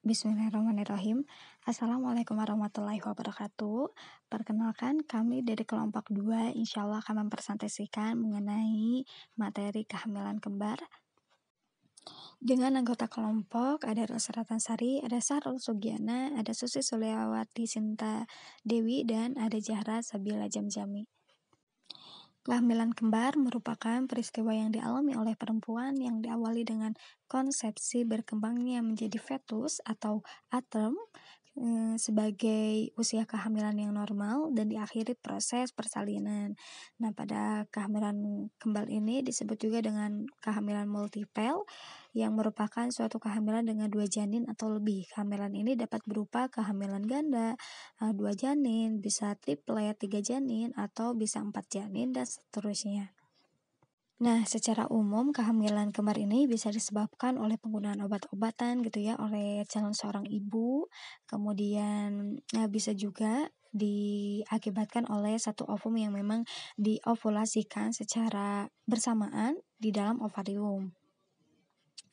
Bismillahirrahmanirrahim. Assalamualaikum warahmatullahi wabarakatuh. Perkenalkan kami dari kelompok 2 insya Allah akan mempresentasikan mengenai materi kehamilan kembar. Dengan anggota kelompok ada Rosa Sari, ada Sarul Sugiana, ada Susi Suliawati Sinta Dewi, dan ada Jahra Sabila Jamjami. Kehamilan kembar merupakan peristiwa yang dialami oleh perempuan yang diawali dengan konsepsi berkembangnya menjadi fetus atau atom. Eh, sebagai usia kehamilan yang normal dan diakhiri proses persalinan. Nah, pada kehamilan kembal ini disebut juga dengan kehamilan multipel yang merupakan suatu kehamilan dengan dua janin atau lebih. Kehamilan ini dapat berupa kehamilan ganda, eh, dua janin, bisa triplet, tiga janin, atau bisa empat janin, dan seterusnya. Nah, secara umum kehamilan kembar ini bisa disebabkan oleh penggunaan obat-obatan gitu ya oleh calon seorang ibu. Kemudian nah, bisa juga diakibatkan oleh satu ovum yang memang diovulasikan secara bersamaan di dalam ovarium.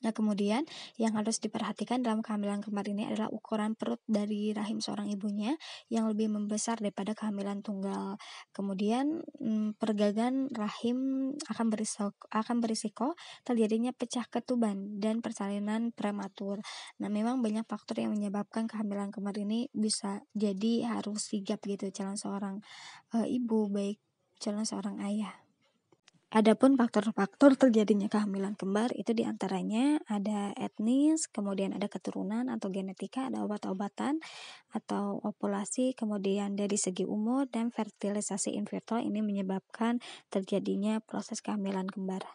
Nah, kemudian yang harus diperhatikan dalam kehamilan kembar ini adalah ukuran perut dari rahim seorang ibunya yang lebih membesar daripada kehamilan tunggal. Kemudian mm, pergagan rahim akan berisiko, akan berisiko terjadinya pecah ketuban dan persalinan prematur. Nah, memang banyak faktor yang menyebabkan kehamilan kembar ini bisa jadi harus sigap gitu calon seorang uh, ibu baik calon seorang ayah. Adapun faktor-faktor terjadinya kehamilan kembar itu diantaranya ada etnis, kemudian ada keturunan atau genetika, ada obat-obatan atau populasi, kemudian dari segi umur dan fertilisasi in vitro ini menyebabkan terjadinya proses kehamilan kembar.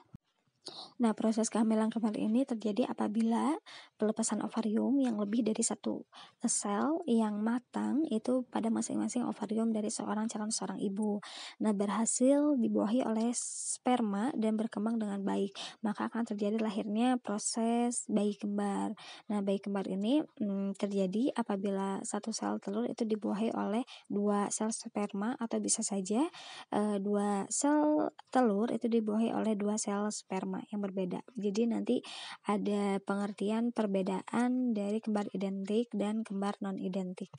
Nah, proses kehamilan kembali ini terjadi apabila pelepasan ovarium yang lebih dari satu sel yang matang itu pada masing-masing ovarium dari seorang calon seorang ibu. Nah, berhasil dibuahi oleh sperma dan berkembang dengan baik, maka akan terjadi lahirnya proses bayi kembar. Nah, bayi kembar ini hmm, terjadi apabila satu sel telur itu dibuahi oleh dua sel sperma atau bisa saja e, dua sel telur itu dibuahi oleh dua sel sperma sama yang berbeda. Jadi nanti ada pengertian perbedaan dari kembar identik dan kembar non identik.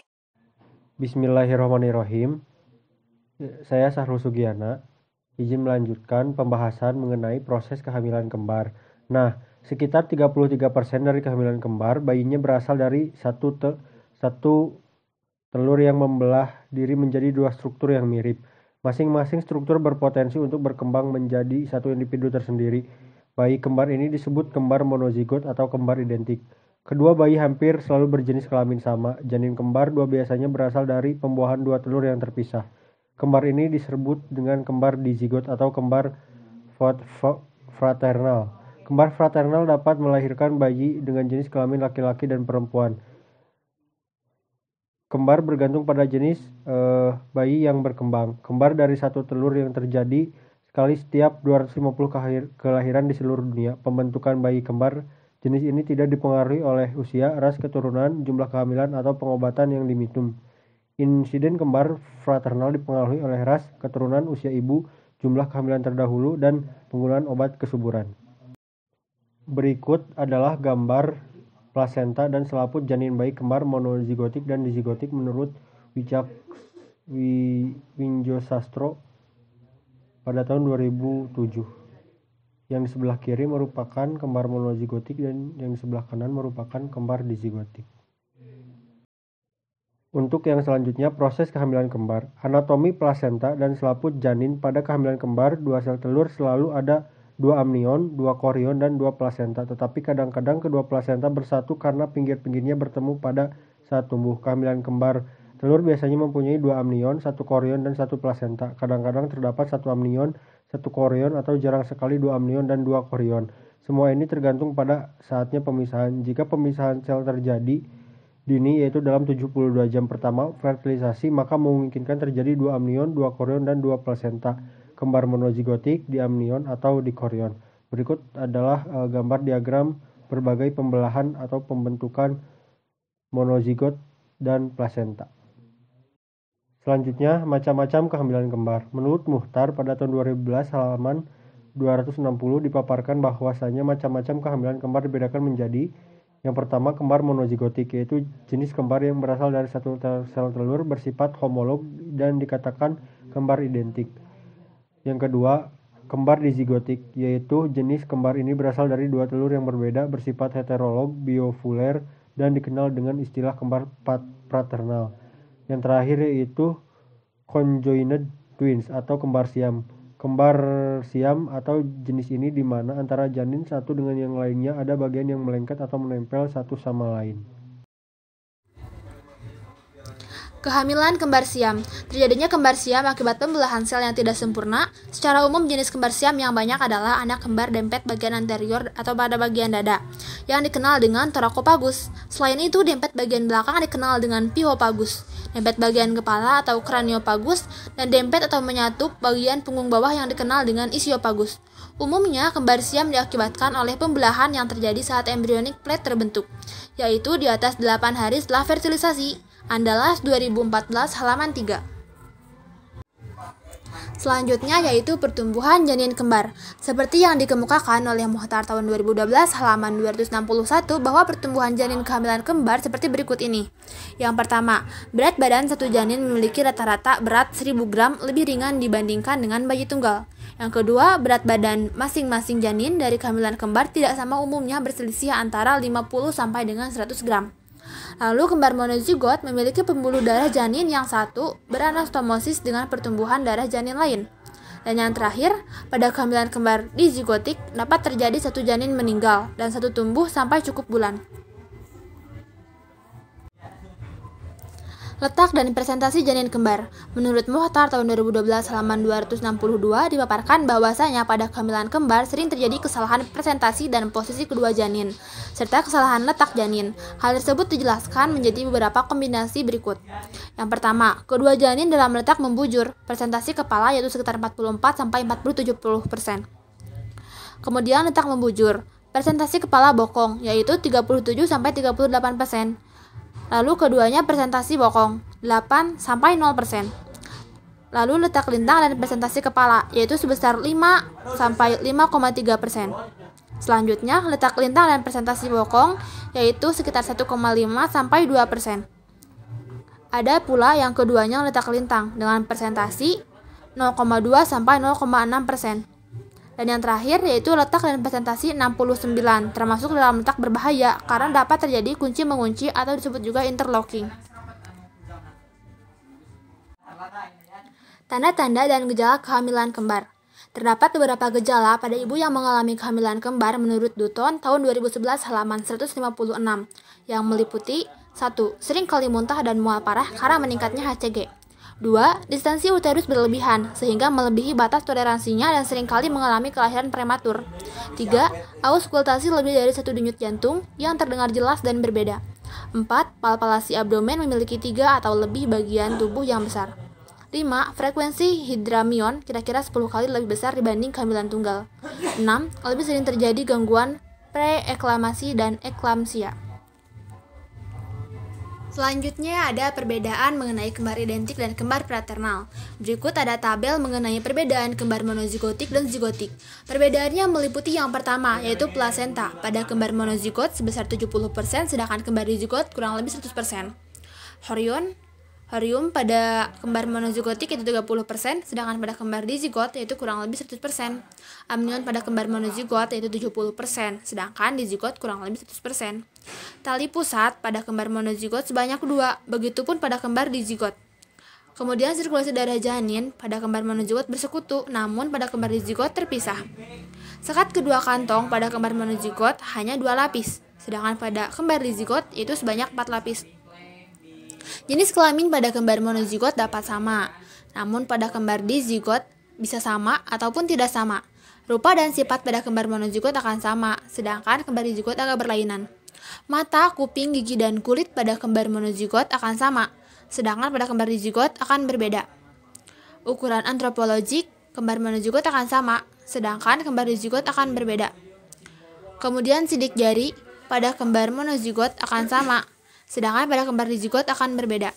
Bismillahirrahmanirrahim. Saya Sahru Sugiana. Izin melanjutkan pembahasan mengenai proses kehamilan kembar. Nah, sekitar 33% dari kehamilan kembar bayinya berasal dari satu te satu telur yang membelah diri menjadi dua struktur yang mirip. Masing-masing struktur berpotensi untuk berkembang menjadi satu individu tersendiri. Bayi kembar ini disebut kembar monozigot atau kembar identik. Kedua bayi hampir selalu berjenis kelamin sama. Janin kembar dua biasanya berasal dari pembuahan dua telur yang terpisah. Kembar ini disebut dengan kembar dizigot atau kembar fraternal. Kembar fraternal dapat melahirkan bayi dengan jenis kelamin laki-laki dan perempuan. Kembar bergantung pada jenis uh, bayi yang berkembang. Kembar dari satu telur yang terjadi sekali setiap 250 kelahiran di seluruh dunia. Pembentukan bayi kembar jenis ini tidak dipengaruhi oleh usia, ras keturunan, jumlah kehamilan, atau pengobatan yang diminum. Insiden kembar fraternal dipengaruhi oleh ras, keturunan, usia ibu, jumlah kehamilan terdahulu, dan penggunaan obat kesuburan. Berikut adalah gambar plasenta dan selaput janin bayi kembar monozigotik dan dizigotik menurut Wijak wi, Winjo Sastro pada tahun 2007. Yang di sebelah kiri merupakan kembar monozigotik dan yang di sebelah kanan merupakan kembar dizigotik. Untuk yang selanjutnya proses kehamilan kembar, anatomi plasenta dan selaput janin pada kehamilan kembar dua sel telur selalu ada dua amnion, dua korion, dan dua plasenta. Tetapi kadang-kadang kedua plasenta bersatu karena pinggir-pinggirnya bertemu pada saat tumbuh. Kehamilan kembar telur biasanya mempunyai dua amnion, satu korion, dan satu plasenta. Kadang-kadang terdapat satu amnion, satu korion, atau jarang sekali dua amnion dan dua korion. Semua ini tergantung pada saatnya pemisahan. Jika pemisahan sel terjadi dini yaitu dalam 72 jam pertama fertilisasi, maka memungkinkan terjadi dua amnion, dua korion, dan dua plasenta kembar monozigotik di amnion atau di korion. Berikut adalah uh, gambar diagram berbagai pembelahan atau pembentukan monozigot dan plasenta. Selanjutnya, macam-macam kehamilan kembar. Menurut Muhtar, pada tahun 2011 halaman 260 dipaparkan bahwasanya macam-macam kehamilan kembar dibedakan menjadi yang pertama kembar monozigotik yaitu jenis kembar yang berasal dari satu sel telur bersifat homolog dan dikatakan kembar identik. Yang kedua, kembar dizigotik, yaitu jenis kembar ini berasal dari dua telur yang berbeda bersifat heterolog, biofuler, dan dikenal dengan istilah kembar fraternal. Yang terakhir yaitu conjoined twins atau kembar siam. Kembar siam atau jenis ini di mana antara janin satu dengan yang lainnya ada bagian yang melengket atau menempel satu sama lain. Kehamilan kembar siam. Terjadinya kembar siam akibat pembelahan sel yang tidak sempurna. Secara umum jenis kembar siam yang banyak adalah anak kembar dempet bagian anterior atau pada bagian dada yang dikenal dengan torakopagus. Selain itu, dempet bagian belakang dikenal dengan pihopagus, dempet bagian kepala atau kraniopagus, dan dempet atau menyatu bagian punggung bawah yang dikenal dengan isiopagus. Umumnya, kembar siam diakibatkan oleh pembelahan yang terjadi saat embryonic plate terbentuk, yaitu di atas 8 hari setelah fertilisasi. Andalas 2014 halaman 3. Selanjutnya yaitu pertumbuhan janin kembar. Seperti yang dikemukakan oleh Muhtar tahun 2012 halaman 261 bahwa pertumbuhan janin kehamilan kembar seperti berikut ini. Yang pertama, berat badan satu janin memiliki rata-rata berat 1000 gram lebih ringan dibandingkan dengan bayi tunggal. Yang kedua, berat badan masing-masing janin dari kehamilan kembar tidak sama umumnya berselisih antara 50 sampai dengan 100 gram. Lalu kembar monozigot memiliki pembuluh darah janin yang satu beranastomosis dengan pertumbuhan darah janin lain. Dan yang terakhir, pada kehamilan kembar dizigotik dapat terjadi satu janin meninggal dan satu tumbuh sampai cukup bulan. Letak dan presentasi janin kembar. Menurut Muhtar tahun 2012 halaman 262 dipaparkan bahwasanya pada kehamilan kembar sering terjadi kesalahan presentasi dan posisi kedua janin serta kesalahan letak janin. Hal tersebut dijelaskan menjadi beberapa kombinasi berikut. Yang pertama, kedua janin dalam letak membujur, presentasi kepala yaitu sekitar 44 sampai 47%. persen. Kemudian letak membujur, presentasi kepala bokong yaitu 37 sampai 38%. persen. Lalu keduanya presentasi bokong, 8 sampai 0%. Lalu letak lintang dan presentasi kepala, yaitu sebesar 5 sampai 5,3%. Selanjutnya, letak lintang dan presentasi bokong, yaitu sekitar 1,5 sampai 2%. Ada pula yang keduanya letak lintang dengan presentasi 0,2 sampai 0,6 persen. Dan yang terakhir yaitu letak dan presentasi 69, termasuk dalam letak berbahaya karena dapat terjadi kunci mengunci atau disebut juga interlocking. Tanda-tanda dan gejala kehamilan kembar Terdapat beberapa gejala pada ibu yang mengalami kehamilan kembar menurut Duton tahun 2011 halaman 156 yang meliputi 1. Sering kali muntah dan mual parah karena meningkatnya HCG 2. Distensi uterus berlebihan, sehingga melebihi batas toleransinya dan seringkali mengalami kelahiran prematur. 3. Auskultasi lebih dari satu denyut jantung yang terdengar jelas dan berbeda. 4. Palpalasi abdomen memiliki tiga atau lebih bagian tubuh yang besar. 5. Frekuensi hidramion kira-kira 10 kali lebih besar dibanding kehamilan tunggal. 6. Lebih sering terjadi gangguan preeklamasi dan eklamsia. Selanjutnya ada perbedaan mengenai kembar identik dan kembar fraternal. Berikut ada tabel mengenai perbedaan kembar monozigotik dan zigotik. Perbedaannya meliputi yang pertama, yaitu plasenta. Pada kembar monozigot sebesar 70%, sedangkan kembar zigot kurang lebih 100%. Horion, Horium pada kembar monozigotik itu 30%, sedangkan pada kembar dizigot yaitu kurang lebih 100%. Amnion pada kembar monozigot yaitu 70%, sedangkan dizigot kurang lebih 100%. Tali pusat pada kembar monozigot sebanyak dua, begitupun pada kembar dizigot. Kemudian sirkulasi darah janin pada kembar monozigot bersekutu, namun pada kembar dizigot terpisah. Sekat kedua kantong pada kembar monozigot hanya dua lapis, sedangkan pada kembar dizigot itu sebanyak 4 lapis. Jenis kelamin pada kembar monozigot dapat sama, namun pada kembar dizigot bisa sama ataupun tidak sama. Rupa dan sifat pada kembar monozigot akan sama, sedangkan kembar dizigot agak berlainan. Mata, kuping, gigi, dan kulit pada kembar monozigot akan sama, sedangkan pada kembar dizigot akan berbeda. Ukuran antropologik, kembar monozigot akan sama, sedangkan kembar dizigot akan berbeda. Kemudian sidik jari pada kembar monozigot akan sama, sedangkan pada kembar dizigot akan berbeda.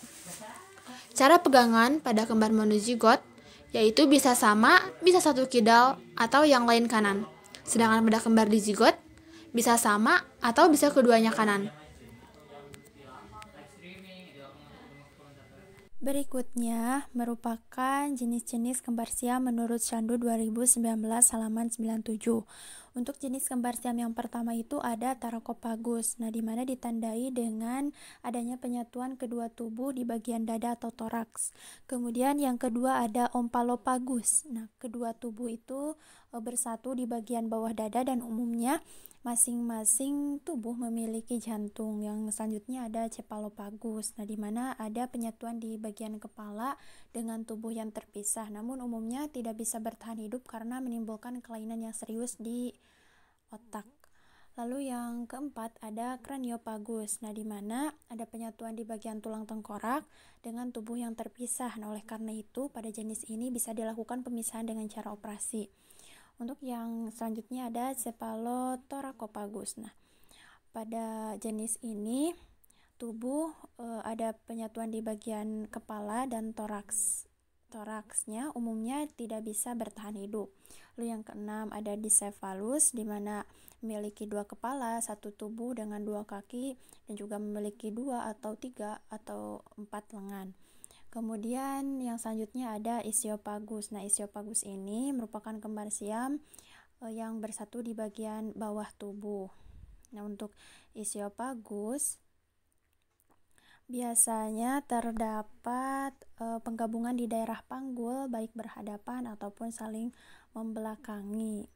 Cara pegangan pada kembar monozigot yaitu bisa sama, bisa satu kidal, atau yang lain kanan. Sedangkan pada kembar dizigot bisa sama atau bisa keduanya kanan. Berikutnya merupakan jenis-jenis kembar siam menurut Candu 2019 halaman 97. Untuk jenis kembar siam yang pertama itu ada Tarakopagus. Nah, di mana ditandai dengan adanya penyatuan kedua tubuh di bagian dada atau toraks. Kemudian yang kedua ada Ompalopagus. Nah, kedua tubuh itu e, bersatu di bagian bawah dada dan umumnya masing-masing tubuh memiliki jantung yang selanjutnya ada cephalopagus. nah di mana ada penyatuan di bagian kepala dengan tubuh yang terpisah namun umumnya tidak bisa bertahan hidup karena menimbulkan kelainan yang serius di otak Lalu yang keempat ada kraniopagus. Nah, di mana ada penyatuan di bagian tulang tengkorak dengan tubuh yang terpisah. Nah, oleh karena itu pada jenis ini bisa dilakukan pemisahan dengan cara operasi. Untuk yang selanjutnya ada Cephalotoracopagus. Nah, pada jenis ini tubuh e, ada penyatuan di bagian kepala dan toraks. Toraksnya umumnya tidak bisa bertahan hidup. Lalu yang keenam ada Dicephalus di mana memiliki dua kepala, satu tubuh dengan dua kaki dan juga memiliki dua atau tiga atau empat lengan. Kemudian yang selanjutnya ada isiopagus. Nah, isiopagus ini merupakan kembar siam eh, yang bersatu di bagian bawah tubuh. Nah, untuk isiopagus biasanya terdapat e, penggabungan di daerah panggul baik berhadapan ataupun saling membelakangi.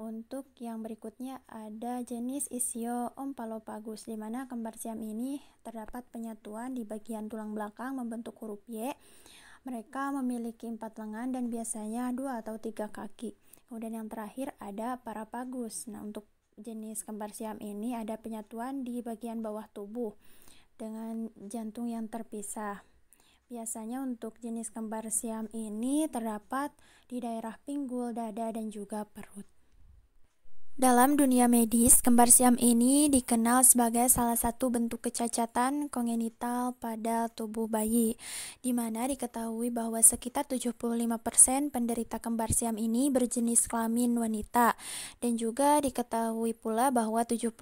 Untuk yang berikutnya ada jenis isio ompalopagus di mana kembar siam ini terdapat penyatuan di bagian tulang belakang membentuk huruf Y. Mereka memiliki empat lengan dan biasanya dua atau tiga kaki. Kemudian yang terakhir ada parapagus. Nah, untuk jenis kembar siam ini ada penyatuan di bagian bawah tubuh dengan jantung yang terpisah. Biasanya untuk jenis kembar siam ini terdapat di daerah pinggul, dada, dan juga perut. Dalam dunia medis, kembar siam ini dikenal sebagai salah satu bentuk kecacatan kongenital pada tubuh bayi, di mana diketahui bahwa sekitar 75% penderita kembar siam ini berjenis kelamin wanita, dan juga diketahui pula bahwa 70%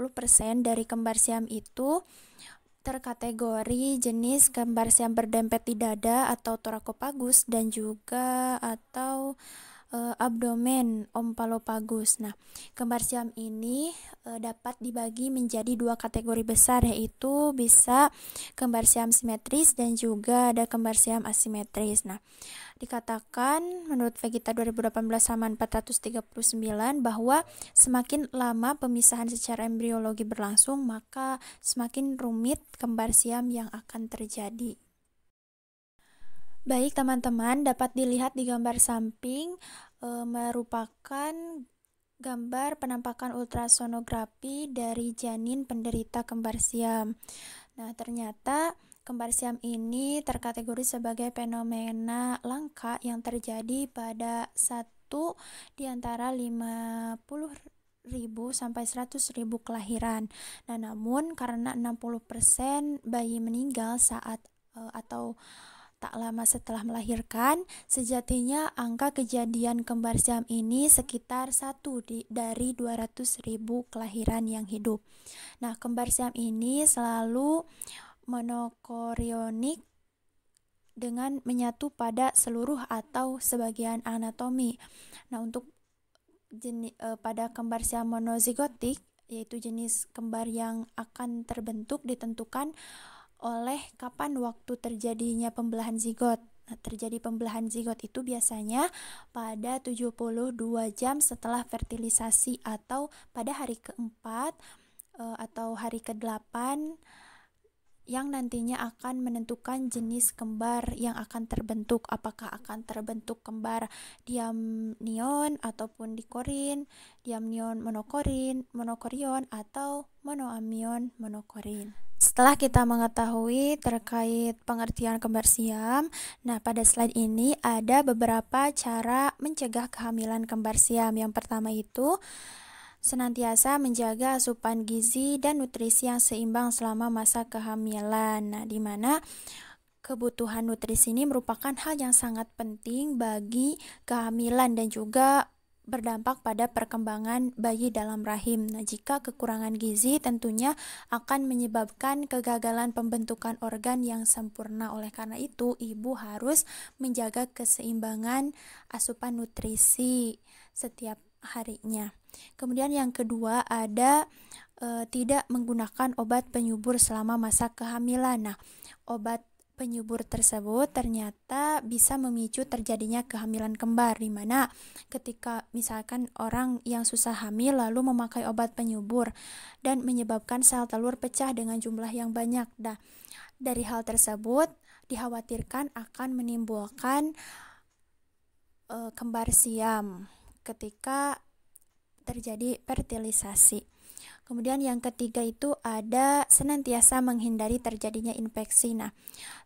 dari kembar siam itu terkategori jenis kembar siam berdempet di dada atau torakopagus dan juga atau uh, abdomen ompalopagus. Nah, kembar siam ini uh, dapat dibagi menjadi dua kategori besar yaitu bisa kembar siam simetris dan juga ada kembar siam asimetris. Nah, dikatakan menurut Vegeta 2018 halaman 439 bahwa semakin lama pemisahan secara embriologi berlangsung maka semakin rumit kembar siam yang akan terjadi. Baik, teman-teman dapat dilihat di gambar samping e, merupakan gambar penampakan ultrasonografi dari janin penderita kembar siam. Nah, ternyata kembar siam ini terkategori sebagai fenomena langka yang terjadi pada satu di antara 50 ribu sampai 100 ribu kelahiran. Nah, namun karena 60% bayi meninggal saat eh, atau Tak lama setelah melahirkan, sejatinya angka kejadian kembar siam ini sekitar satu di, dari 200 ribu kelahiran yang hidup. Nah, kembar siam ini selalu monokorionik dengan menyatu pada seluruh atau sebagian anatomi. Nah, untuk jenis, e, pada kembar siam monozigotik, yaitu jenis kembar yang akan terbentuk ditentukan oleh kapan waktu terjadinya pembelahan zigot. Nah, terjadi pembelahan zigot itu biasanya pada 72 jam setelah fertilisasi atau pada hari keempat eh, atau hari ke-8 yang nantinya akan menentukan jenis kembar yang akan terbentuk apakah akan terbentuk kembar diamnion ataupun dikorin diamnion monokorin monokorion atau monoamion monokorin setelah kita mengetahui terkait pengertian kembar siam, nah pada slide ini ada beberapa cara mencegah kehamilan kembar siam. Yang pertama itu senantiasa menjaga asupan gizi dan nutrisi yang seimbang selama masa kehamilan. Nah, di mana kebutuhan nutrisi ini merupakan hal yang sangat penting bagi kehamilan dan juga berdampak pada perkembangan bayi dalam rahim. Nah, jika kekurangan gizi tentunya akan menyebabkan kegagalan pembentukan organ yang sempurna. Oleh karena itu, ibu harus menjaga keseimbangan asupan nutrisi setiap harinya. Kemudian yang kedua ada e, tidak menggunakan obat penyubur selama masa kehamilan. Nah, obat penyubur tersebut ternyata bisa memicu terjadinya kehamilan kembar di mana ketika misalkan orang yang susah hamil lalu memakai obat penyubur dan menyebabkan sel telur pecah dengan jumlah yang banyak. Nah, dari hal tersebut dikhawatirkan akan menimbulkan uh, kembar siam ketika terjadi fertilisasi. Kemudian yang ketiga itu ada senantiasa menghindari terjadinya infeksi. Nah,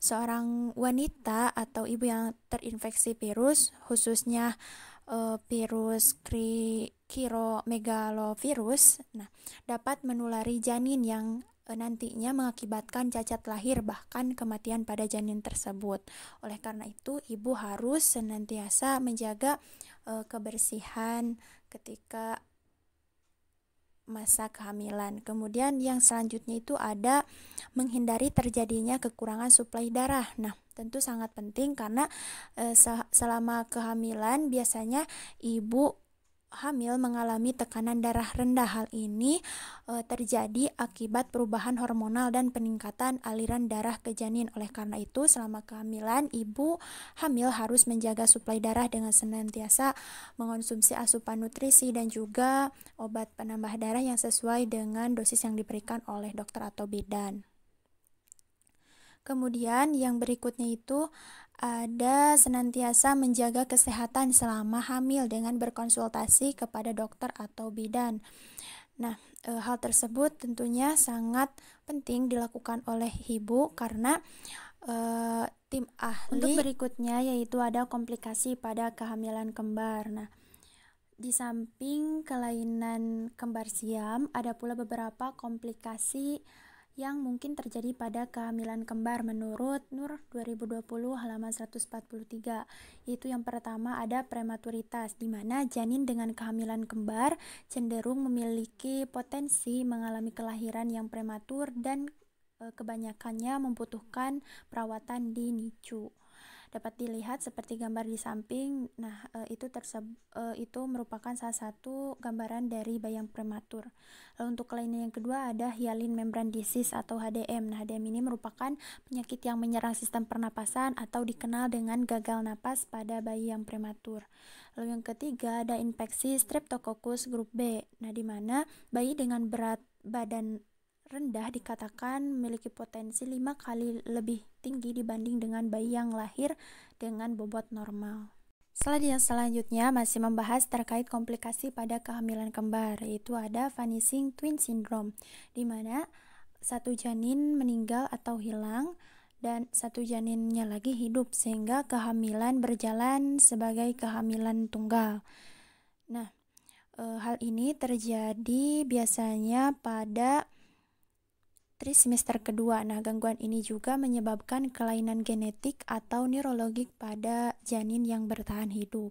seorang wanita atau ibu yang terinfeksi virus, khususnya uh, virus kri kiromegalovirus, nah dapat menulari janin yang eh, nantinya mengakibatkan cacat lahir bahkan kematian pada janin tersebut. Oleh karena itu, ibu harus senantiasa menjaga uh, kebersihan ketika masa kehamilan. Kemudian yang selanjutnya itu ada menghindari terjadinya kekurangan suplai darah. Nah, tentu sangat penting karena e, selama kehamilan biasanya ibu hamil mengalami tekanan darah rendah. Hal ini e, terjadi akibat perubahan hormonal dan peningkatan aliran darah ke janin. Oleh karena itu, selama kehamilan, ibu hamil harus menjaga suplai darah dengan senantiasa mengonsumsi asupan nutrisi dan juga obat penambah darah yang sesuai dengan dosis yang diberikan oleh dokter atau bidan. Kemudian yang berikutnya itu ada senantiasa menjaga kesehatan selama hamil dengan berkonsultasi kepada dokter atau bidan. Nah, e, hal tersebut tentunya sangat penting dilakukan oleh ibu karena e, tim ahli untuk berikutnya yaitu ada komplikasi pada kehamilan kembar. Nah, di samping kelainan kembar siam, ada pula beberapa komplikasi yang mungkin terjadi pada kehamilan kembar menurut Nur 2020 halaman 143 yaitu yang pertama ada prematuritas di mana janin dengan kehamilan kembar cenderung memiliki potensi mengalami kelahiran yang prematur dan e, kebanyakannya membutuhkan perawatan di NICU dapat dilihat seperti gambar di samping. Nah, e, itu terseb, e, itu merupakan salah satu gambaran dari bayang prematur. Lalu untuk kelainan yang kedua ada hyaline membran disease atau HDM. Nah, HDM ini merupakan penyakit yang menyerang sistem pernapasan atau dikenal dengan gagal napas pada bayi yang prematur. Lalu yang ketiga ada infeksi streptococcus grup B. Nah, di mana bayi dengan berat badan rendah dikatakan memiliki potensi lima kali lebih tinggi dibanding dengan bayi yang lahir dengan bobot normal. Selanjutnya selanjutnya masih membahas terkait komplikasi pada kehamilan kembar, yaitu ada Vanishing Twin Syndrome, di mana satu janin meninggal atau hilang dan satu janinnya lagi hidup sehingga kehamilan berjalan sebagai kehamilan tunggal. Nah, e, hal ini terjadi biasanya pada pediatri semester kedua. Nah, gangguan ini juga menyebabkan kelainan genetik atau neurologik pada janin yang bertahan hidup.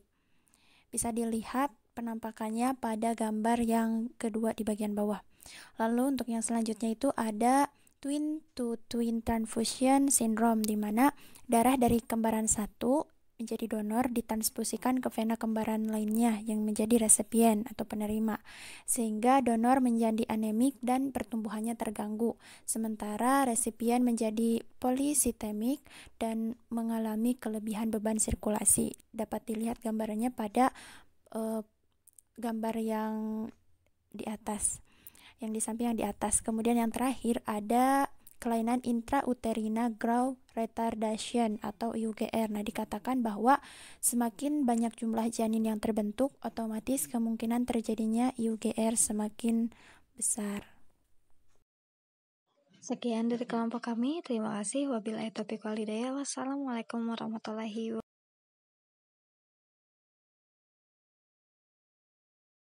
Bisa dilihat penampakannya pada gambar yang kedua di bagian bawah. Lalu untuk yang selanjutnya itu ada twin to twin transfusion syndrome di mana darah dari kembaran satu menjadi donor ditransfusikan ke vena kembaran lainnya yang menjadi resipien atau penerima, sehingga donor menjadi anemik dan pertumbuhannya terganggu, sementara resipien menjadi polisitemik dan mengalami kelebihan beban sirkulasi. Dapat dilihat gambarannya pada uh, gambar yang di atas yang di samping yang di atas. Kemudian yang terakhir ada kelainan intrauterina growth retardation atau IUGR. Nah, dikatakan bahwa semakin banyak jumlah janin yang terbentuk, otomatis kemungkinan terjadinya IUGR semakin besar. Sekian dari kelompok kami. Terima kasih. Wabillahi taufiq walhidayah. Wassalamualaikum warahmatullahi wabarakatuh.